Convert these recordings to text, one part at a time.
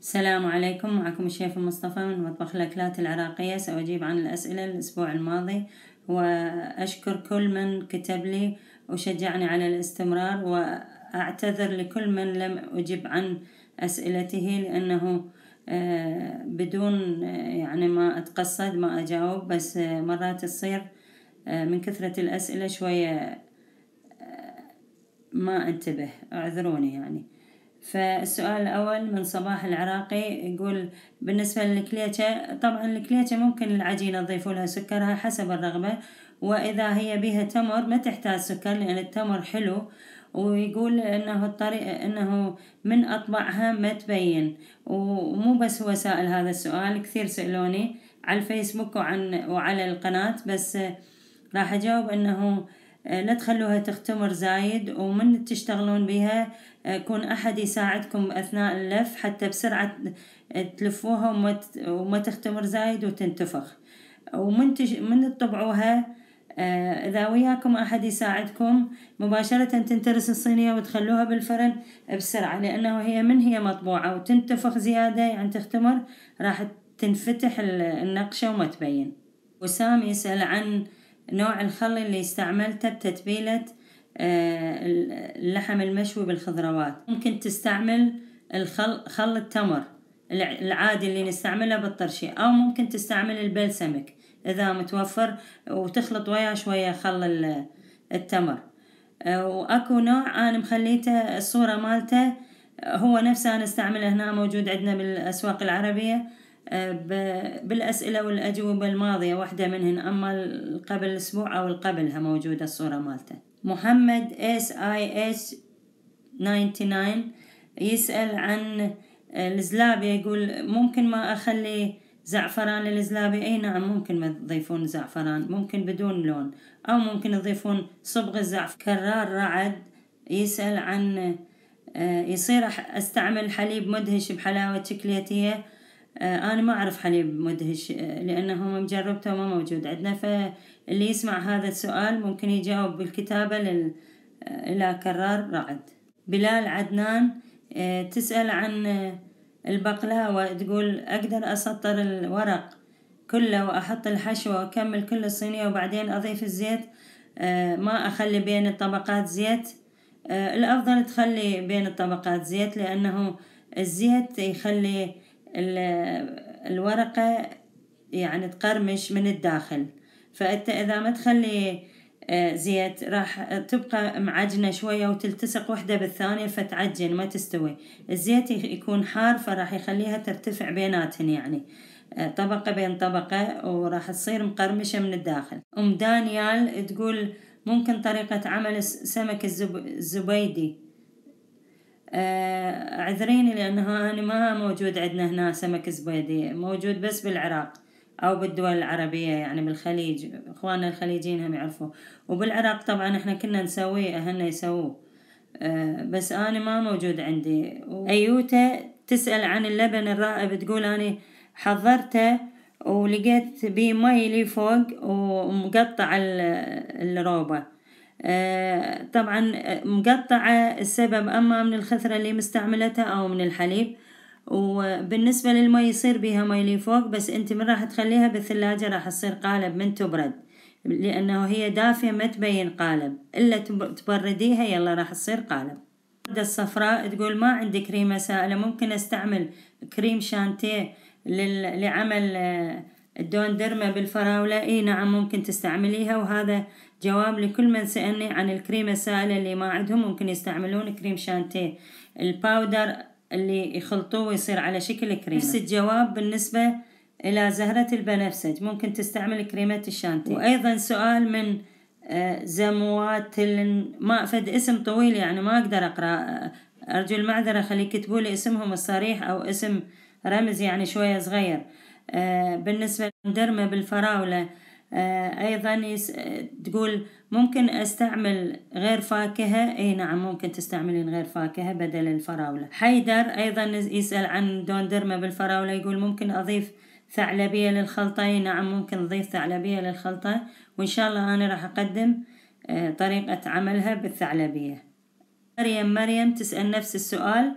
السلام عليكم معكم الشيف مصطفى من مطبخ الأكلات العراقية سأجيب عن الأسئلة الأسبوع الماضي وأشكر كل من كتب لي وشجعني على الاستمرار وأعتذر لكل من لم أجب عن أسئلته لأنه آه، بدون آه، يعني ما أتقصد ما أجاوب بس آه، مرات تصير من كثرة الأسئلة شوية ما أنتبه اعذروني يعني فالسؤال الأول من صباح العراقي يقول بالنسبة للكليتة طبعا الكليتة ممكن العجينة تضيفوا لها سكرها حسب الرغبة وإذا هي بها تمر ما تحتاج سكر لأن التمر حلو ويقول انه الطريق انه من اطبعها ما تبين ومو بس هو سائل هذا السؤال كثير سألوني على الفيسبوك وعن وعلى القناة بس راح اجاوب انه لا آه، تخلوها تختمر زايد ومن تشتغلون بها آه، يكون أحد يساعدكم أثناء اللف حتى بسرعة تلفوها وما تختمر زايد وتنتفخ ومن تش... من تطبعوها آه، إذا وياكم أحد يساعدكم مباشرة تنترس الصينية وتخلوها بالفرن بسرعة لأنه هي من هي مطبوعة وتنتفخ زيادة يعني تختمر راح تنفتح النقشة وما تبين وسام يسأل عن نوع الخل اللي استعملته بتتبيلة آه، اللحم المشوي بالخضروات ممكن تستعمل الخل خل التمر العادي اللي نستعمله بالطرشي أو ممكن تستعمل البلسمك إذا متوفر وتخلط وياه شوية خل التمر آه، وأكو نوع أنا مخليته الصورة مالته هو نفسه أنا استعمله هنا موجود عندنا بالأسواق العربية آه، بالأسئلة والأجوبة الماضية واحدة منهن أما قبل أسبوع أو قبلها موجودة الصورة مالته محمد اس اي اس 99 يسأل عن آه، الزلابية يقول ممكن ما أخلي زعفران الزلابي اي نعم ممكن ما تضيفون زعفران ممكن بدون لون او ممكن تضيفون صبغ الزعفران كرار رعد يسأل عن آه، يصير استعمل حليب مدهش بحلاوة شكليتية آه، انا ما اعرف حليب مدهش آه، لانه ما مجربته وما موجود عندنا فاللي يسمع هذا السؤال ممكن يجاوب بالكتابه لل... آه، الى كرار رعد بلال عدنان تسال عن البقلاوة تقول أقدر أسطر الورق كله وأحط الحشوة وأكمل كل الصينية وبعدين أضيف الزيت ما أخلي بين الطبقات زيت الأفضل تخلي بين الطبقات زيت لأنه الزيت يخلي الورقة يعني تقرمش من الداخل فأنت إذا ما تخلي آه، زيت راح تبقى معجنة شوية وتلتصق وحدة بالثانية فتعجن ما تستوي الزيت يكون حار فراح يخليها ترتفع بيناتهن يعني آه، طبقة بين طبقة وراح تصير مقرمشة من الداخل أم دانيال تقول ممكن طريقة عمل سمك الزبيدي عذريني لأنه أنا ما موجود عندنا هنا سمك زبيدي موجود بس بالعراق أو بالدول العربية يعني بالخليج إخواننا الخليجيين هم يعرفوا وبالعراق طبعا إحنا كنا نسويه أهلنا يسووه آه بس أنا ما موجود عندي ايوتا تسأل عن اللبن الرائب تقول أنا حضرته ولقيت بيه مي لي فوق ومقطع الروبه آه، طبعا آه، مقطعة السبب أما من الخثرة اللي مستعملتها أو من الحليب وبالنسبة للمي يصير بيها ماء اللي فوق بس انت من راح تخليها بالثلاجة راح تصير قالب من تبرد لأنه هي دافية ما تبين قالب إلا تبرديها يلا راح تصير قالب الصفراء تقول ما عندي كريمة سائلة ممكن استعمل كريم شانتيه لعمل آه، الدون درمة بالفراولة اي نعم ممكن تستعمليها وهذا جواب لكل من سألني عن الكريمة السائلة اللي ما عندهم ممكن يستعملون كريم شانتيه الباودر اللي يخلطوه ويصير على شكل كريمة نفس الجواب بالنسبة إلى زهرة البنفسج ممكن تستعمل كريمة الشانتيه وأيضا سؤال من آه، زموات ما فد اسم طويل يعني ما أقدر أقرأ آه، أرجو المعذرة خلي يكتبوا لي اسمهم الصريح أو اسم رمز يعني شوية صغير آه، بالنسبة لدرمة بالفراولة آه، ايضا آه، تقول ممكن استعمل غير فاكهة اي نعم ممكن تستعملين غير فاكهة بدل الفراولة حيدر ايضا يسأل عن دوندرما بالفراولة يقول ممكن اضيف ثعلبية للخلطة اي نعم ممكن اضيف ثعلبية للخلطة وان شاء الله انا راح اقدم آه، طريقة عملها بالثعلبية مريم مريم تسأل نفس السؤال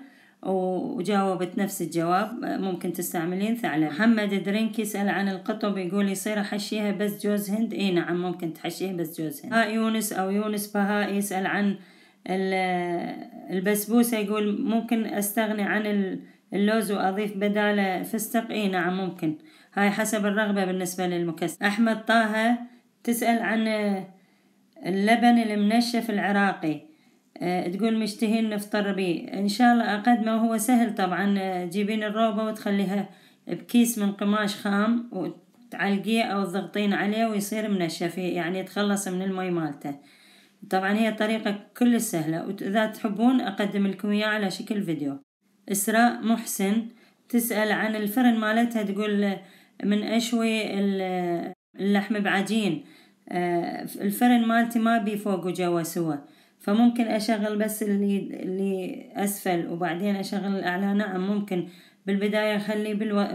وجاوبت نفس الجواب ممكن تستعملين ثعلب محمد درينك يسأل عن القطب يقول يصير أحشيها بس جوز هند اي نعم ممكن تحشيها بس جوز هند ها آه، يونس أو يونس بهاء يسأل عن البسبوسة يقول ممكن أستغني عن اللوز وأضيف بداله فستق اي نعم ممكن هاي حسب الرغبة بالنسبة للمكسر أحمد طه تسأل عن اللبن المنشف العراقي آه، تقول مشتهين نفطر بيه ان شاء الله قد ما هو سهل طبعا آه، تجيبين الروبة وتخليها بكيس من قماش خام وتعلقيه او تضغطين عليه ويصير منشف يعني يتخلص من المي مالته طبعا هي طريقة كل سهلة وإذا تحبون أقدم لكم إياه على شكل فيديو إسراء محسن تسأل عن الفرن مالتها تقول آه، من أشوي اللحم بعجين الفرن مالتي ما بي فوق وجوا سوا فممكن اشغل بس اللي اللي اسفل وبعدين اشغل الاعلى نعم ممكن بالبداية خلي بالو...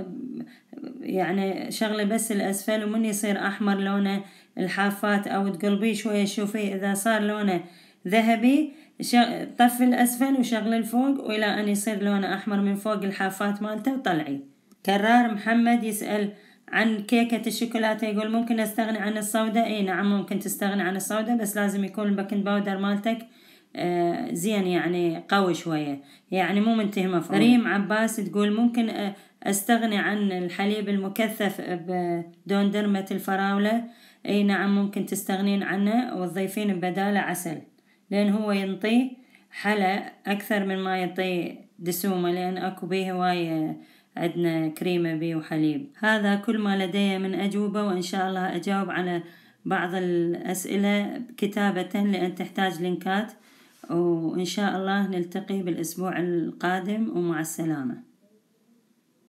يعني شغلة بس الأسفل ومن يصير أحمر لونه الحافات أو تقلبيه شوية شوفي إذا صار لونه ذهبي ش... طفي الأسفل وشغل الفوق وإلى أن يصير لونه أحمر من فوق الحافات مالته وطلعي كرار محمد يسأل عن كيكة الشوكولاتة يقول ممكن استغني عن الصودا اي نعم ممكن تستغني عن الصودا بس لازم يكون البكن باودر مالتك آه، زين يعني قوي شوية يعني مو منتهي مفعول ريم عباس تقول ممكن آه، استغني عن الحليب المكثف بدوندرمة الفراولة اي نعم ممكن تستغنين عنه وتضيفين بداله عسل لان هو ينطي حلا اكثر من ما ينطي دسومة لان اكو بيه هواية آه، عندنا كريمة بي وحليب هذا كل ما لدي من أجوبة وإن شاء الله أجاوب على بعض الأسئلة كتابة لأن تحتاج لينكات وإن شاء الله نلتقي بالأسبوع القادم ومع السلامة